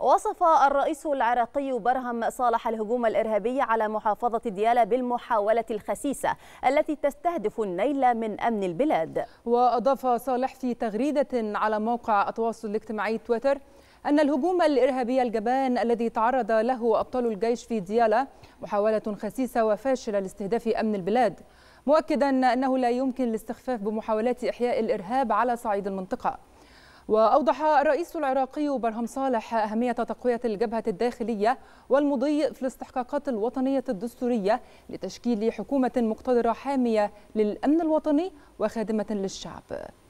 وصف الرئيس العراقي برهم صالح الهجوم الإرهابي على محافظة ديالى بالمحاولة الخسيسة التي تستهدف النيل من أمن البلاد وأضاف صالح في تغريدة على موقع التواصل الاجتماعي تويتر أن الهجوم الإرهابي الجبان الذي تعرض له أبطال الجيش في ديالى محاولة خسيسة وفاشلة لاستهداف أمن البلاد مؤكدا أنه لا يمكن الاستخفاف بمحاولات إحياء الإرهاب على صعيد المنطقة وأوضح الرئيس العراقي برهم صالح أهمية تقوية الجبهة الداخلية والمضي في الاستحقاقات الوطنية الدستورية لتشكيل حكومة مقتدرة حامية للأمن الوطني وخادمة للشعب